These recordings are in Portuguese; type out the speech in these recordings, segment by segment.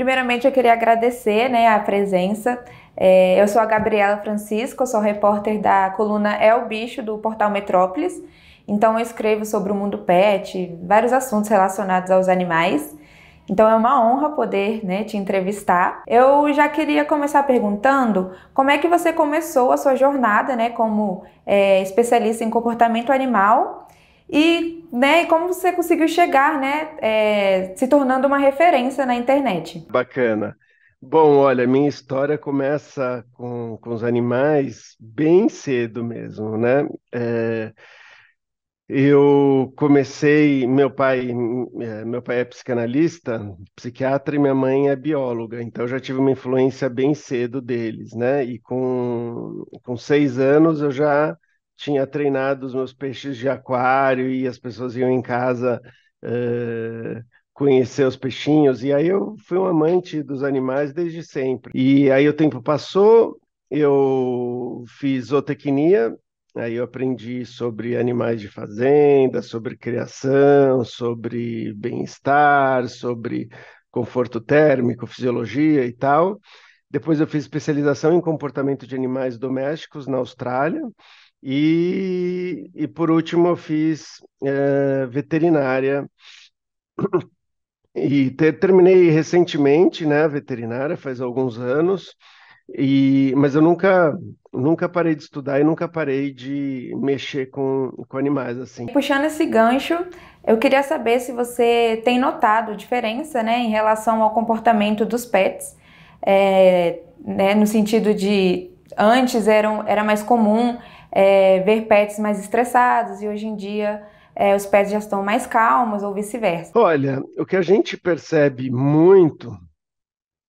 Primeiramente, eu queria agradecer né, a presença. É, eu sou a Gabriela Francisco, sou repórter da coluna É o Bicho, do portal Metrópolis. Então, eu escrevo sobre o mundo pet, vários assuntos relacionados aos animais. Então é uma honra poder né, te entrevistar. Eu já queria começar perguntando como é que você começou a sua jornada né, como é, especialista em comportamento animal e, né, e como você conseguiu chegar, né, é, se tornando uma referência na internet. Bacana. Bom, olha, minha história começa com, com os animais bem cedo mesmo, né? É, eu comecei, meu pai, é, meu pai é psicanalista, psiquiatra e minha mãe é bióloga, então já tive uma influência bem cedo deles, né? E com, com seis anos eu já tinha treinado os meus peixes de aquário e as pessoas iam em casa uh, conhecer os peixinhos. E aí eu fui um amante dos animais desde sempre. E aí o tempo passou, eu fiz zootecnia, aí eu aprendi sobre animais de fazenda, sobre criação, sobre bem-estar, sobre conforto térmico, fisiologia e tal. Depois eu fiz especialização em comportamento de animais domésticos na Austrália. E, e por último, eu fiz é, veterinária. E ter, terminei recentemente, né, veterinária, faz alguns anos, e, mas eu nunca, nunca parei de estudar e nunca parei de mexer com, com animais, assim. Puxando esse gancho, eu queria saber se você tem notado diferença, né, em relação ao comportamento dos pets, é, né, no sentido de antes eram, era mais comum é, ver pets mais estressados e hoje em dia é, os pets já estão mais calmos ou vice-versa? Olha, o que a gente percebe muito,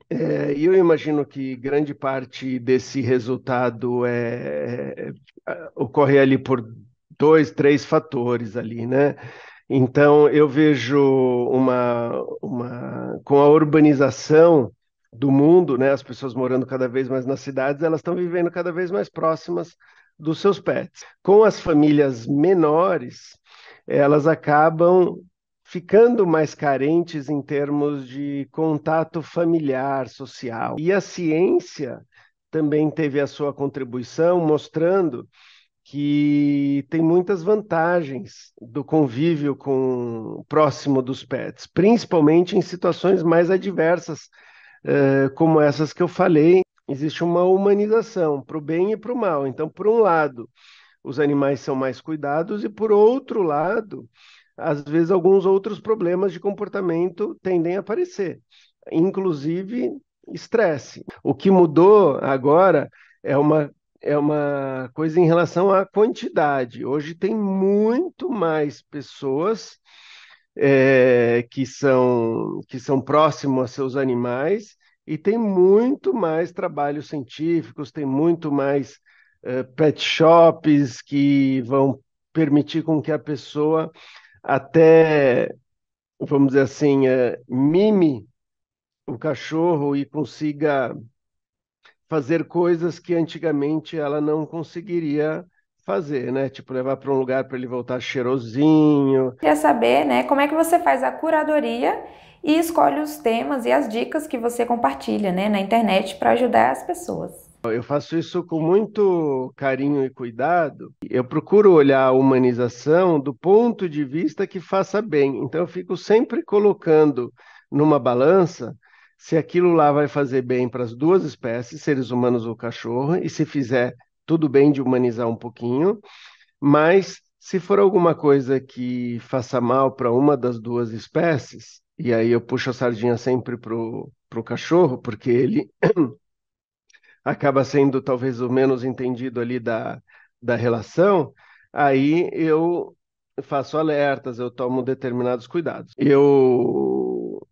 é, e é, eu imagino que grande parte desse resultado é, é, ocorre ali por dois, três fatores ali, né? Então eu vejo uma, uma com a urbanização do mundo, né? As pessoas morando cada vez mais nas cidades, elas estão vivendo cada vez mais próximas dos seus pets. Com as famílias menores, elas acabam ficando mais carentes em termos de contato familiar, social. E a ciência também teve a sua contribuição, mostrando que tem muitas vantagens do convívio com próximo dos pets, principalmente em situações mais adversas, eh, como essas que eu falei existe uma humanização para o bem e para o mal. Então, por um lado, os animais são mais cuidados, e por outro lado, às vezes alguns outros problemas de comportamento tendem a aparecer, inclusive estresse. O que mudou agora é uma é uma coisa em relação à quantidade. Hoje tem muito mais pessoas é, que são que são próximos a seus animais e tem muito mais trabalhos científicos, tem muito mais uh, pet shops que vão permitir com que a pessoa até, vamos dizer assim, uh, mime o cachorro e consiga fazer coisas que antigamente ela não conseguiria fazer, né? Tipo, levar para um lugar para ele voltar cheirosinho. Queria saber, né, como é que você faz a curadoria e escolhe os temas e as dicas que você compartilha, né, na internet para ajudar as pessoas. Eu faço isso com muito carinho e cuidado. Eu procuro olhar a humanização do ponto de vista que faça bem. Então, eu fico sempre colocando numa balança se aquilo lá vai fazer bem para as duas espécies, seres humanos ou cachorro, e se fizer tudo bem de humanizar um pouquinho, mas se for alguma coisa que faça mal para uma das duas espécies, e aí eu puxo a sardinha sempre para o cachorro, porque ele acaba sendo talvez o menos entendido ali da, da relação, aí eu faço alertas, eu tomo determinados cuidados. Eu,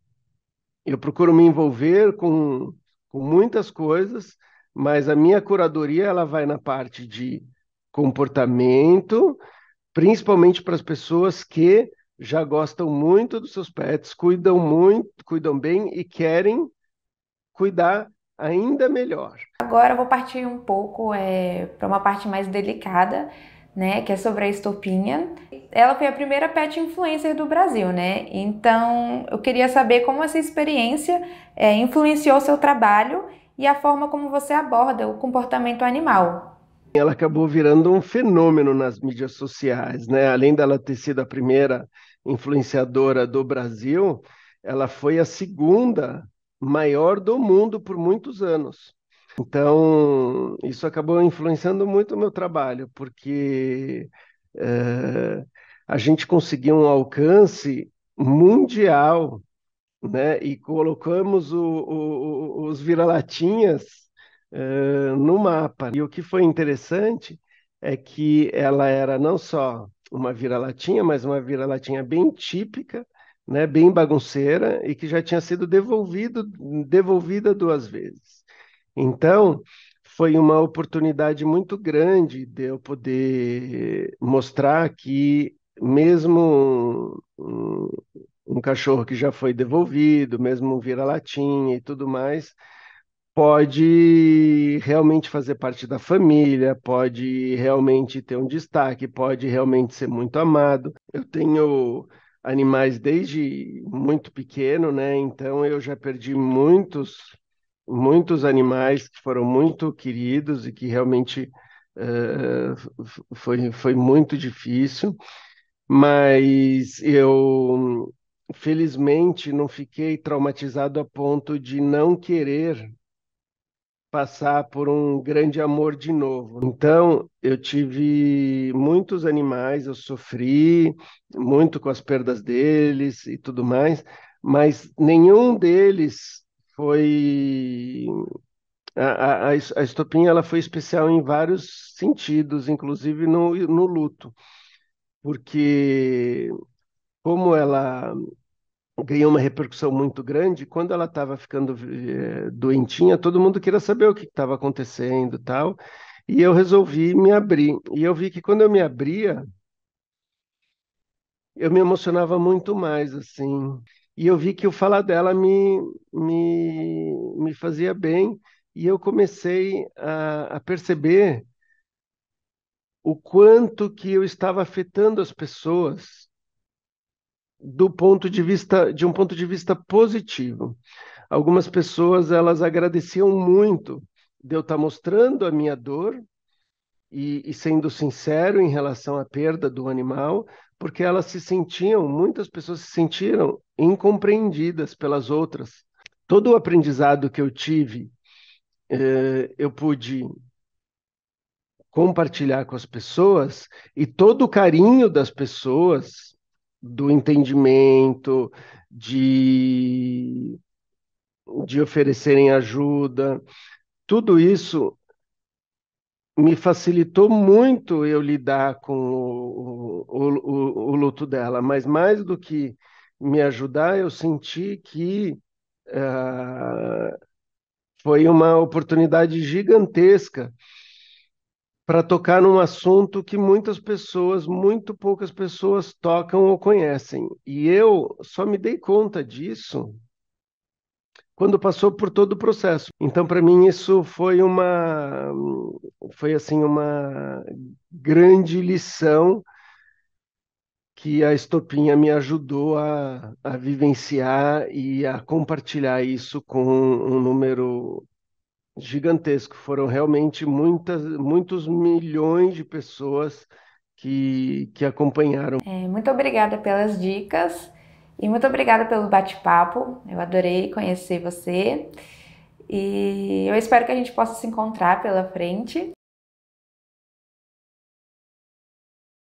eu procuro me envolver com, com muitas coisas mas a minha curadoria ela vai na parte de comportamento, principalmente para as pessoas que já gostam muito dos seus pets, cuidam muito, cuidam bem e querem cuidar ainda melhor. Agora eu vou partir um pouco é, para uma parte mais delicada, né, que é sobre a estopinha. Ela foi a primeira pet influencer do Brasil, né? Então eu queria saber como essa experiência é, influenciou seu trabalho e a forma como você aborda o comportamento animal. Ela acabou virando um fenômeno nas mídias sociais, né? Além dela ter sido a primeira influenciadora do Brasil, ela foi a segunda maior do mundo por muitos anos. Então, isso acabou influenciando muito o meu trabalho, porque é, a gente conseguiu um alcance mundial né? E colocamos o, o, os vira-latinhas uh, no mapa. E o que foi interessante é que ela era não só uma vira-latinha, mas uma vira-latinha bem típica, né? Bem bagunceira e que já tinha sido devolvido, devolvida duas vezes. Então foi uma oportunidade muito grande de eu poder mostrar que mesmo um, um cachorro que já foi devolvido, mesmo um vira-latinha e tudo mais, pode realmente fazer parte da família, pode realmente ter um destaque, pode realmente ser muito amado. Eu tenho animais desde muito pequeno, né? Então eu já perdi muitos muitos animais que foram muito queridos e que realmente uh, foi, foi muito difícil mas eu felizmente não fiquei traumatizado a ponto de não querer passar por um grande amor de novo. Então, eu tive muitos animais, eu sofri muito com as perdas deles e tudo mais, mas nenhum deles foi a, a, a estopinha ela foi especial em vários sentidos, inclusive no, no luto porque como ela ganhou uma repercussão muito grande, quando ela estava ficando é, doentinha, todo mundo queria saber o que estava acontecendo tal, e eu resolvi me abrir. E eu vi que quando eu me abria, eu me emocionava muito mais, assim. E eu vi que o falar dela me, me, me fazia bem, e eu comecei a, a perceber o quanto que eu estava afetando as pessoas do ponto de vista de um ponto de vista positivo. Algumas pessoas elas agradeciam muito de eu estar mostrando a minha dor e, e sendo sincero em relação à perda do animal, porque elas se sentiam, muitas pessoas se sentiram incompreendidas pelas outras. Todo o aprendizado que eu tive, eh, eu pude compartilhar com as pessoas e todo o carinho das pessoas, do entendimento, de, de oferecerem ajuda, tudo isso me facilitou muito eu lidar com o, o, o, o luto dela, mas mais do que me ajudar, eu senti que uh, foi uma oportunidade gigantesca para tocar num assunto que muitas pessoas, muito poucas pessoas tocam ou conhecem. E eu só me dei conta disso quando passou por todo o processo. Então, para mim, isso foi uma foi assim uma grande lição que a Estopinha me ajudou a, a vivenciar e a compartilhar isso com um número gigantesco. Foram realmente muitas, muitos milhões de pessoas que, que acompanharam. É, muito obrigada pelas dicas e muito obrigada pelo bate-papo. Eu adorei conhecer você e eu espero que a gente possa se encontrar pela frente.